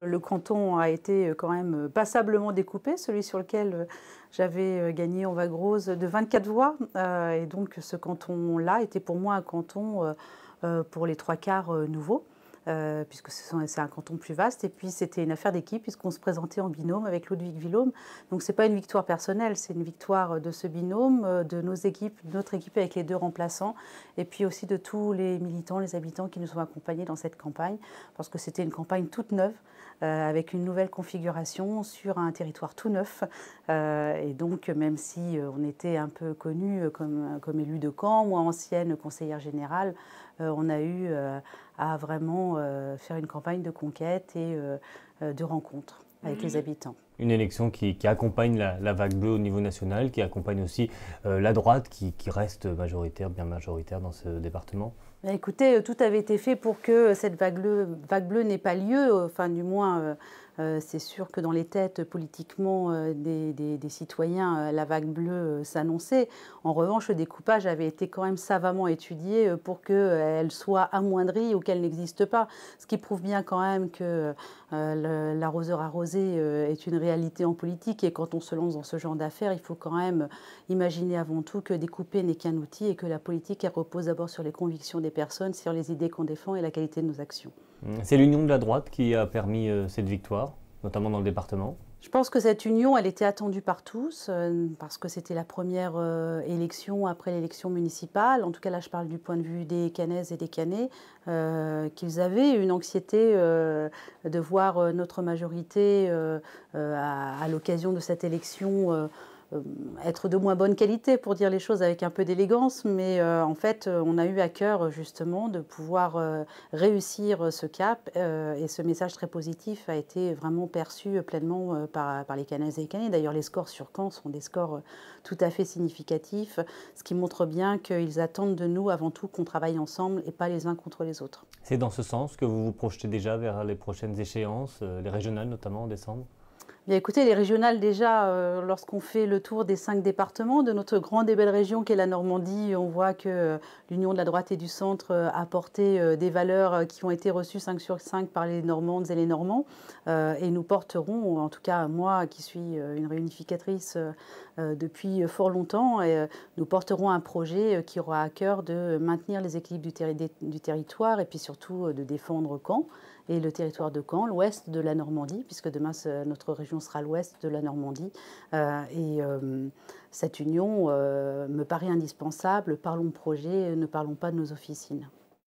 Le canton a été euh, quand même euh, passablement découpé, celui sur lequel euh, j'avais gagné en Vagrose de 24 voix. Et donc ce canton-là était pour moi un canton pour les trois quarts nouveaux. Euh, puisque c'est un canton plus vaste. Et puis c'était une affaire d'équipe, puisqu'on se présentait en binôme avec Ludwig Villaume. Donc c'est pas une victoire personnelle, c'est une victoire de ce binôme, euh, de nos équipes, notre équipe avec les deux remplaçants, et puis aussi de tous les militants, les habitants qui nous ont accompagnés dans cette campagne, parce que c'était une campagne toute neuve, euh, avec une nouvelle configuration sur un territoire tout neuf. et donc même si on était un peu connu comme, comme élu de camp, ou ancienne conseillère générale, on a eu à vraiment euh, faire une campagne de conquête et euh, euh, de rencontre avec les mmh. habitants une élection qui, accompagne la, vague bleue au niveau national, qui accompagne aussi euh, la droite qui, reste majoritaire, bien majoritaire dans ce département bah, Écoutez, euh, tout avait été fait pour que euh, cette vague bleue, n'ait pas lieu, enfin du moins... c'est sûr que dans les têtes politiquement des, citoyens, la vague bleue s'annonçait. En revanche, le découpage avait été quand même savamment étudié pour qu'elle soit amoindrie ou qu'elle n'existe pas. Ce qui prouve bien quand même que l'arroseur arrosé est une réalité réalité en politique. Et quand on se lance dans ce genre d'affaires, il faut quand même imaginer avant tout que découper n'est qu'un outil et que la politique, elle repose d'abord sur les convictions des personnes, sur les idées qu'on défend et la qualité de nos actions. C'est l'union de la droite qui a permis euh, cette victoire, notamment dans le département je pense que cette union, elle était attendue par tous, euh, parce que c'était la première euh, élection après l'élection municipale. En tout cas, là, je parle du point de vue des Canaises et des Canets, euh, qu'ils avaient une anxiété de voir notre majorité à, à l'occasion de cette élection euh, être de moins bonne qualité, pour dire les choses avec un peu d'élégance, mais euh, en fait, euh, on a eu à cœur justement de pouvoir réussir ce cap et ce message très positif a été vraiment perçu pleinement par, par, les Canadiens et les Canadiens. D'ailleurs, les scores sur Caen sont des scores tout à fait significatifs, ce qui montre bien qu'ils attendent de nous avant tout qu'on travaille ensemble et pas les uns contre les autres. C'est dans ce sens que vous vous projetez déjà vers les prochaines échéances, les régionales notamment en décembre écoutez, les régionales, déjà, euh, lorsqu'on fait le tour des cinq départements de notre grande et belle région qu'est la Normandie, on voit que euh, l'union de la droite et du centre euh, a porté des valeurs qui ont été reçues 5 sur 5 par les Normandes et les Normands. et nous porterons, en tout cas moi qui suis une réunificatrice depuis fort longtemps, nous porterons un projet qui aura à cœur de maintenir les équilibres du, du territoire et puis surtout de défendre Caen et le territoire de Caen, l'ouest de la Normandie, puisque demain notre région sera l'ouest de la Normandie. Euh, et euh, cette union euh, me paraît indispensable. Parlons projet, ne parlons pas de nos officines.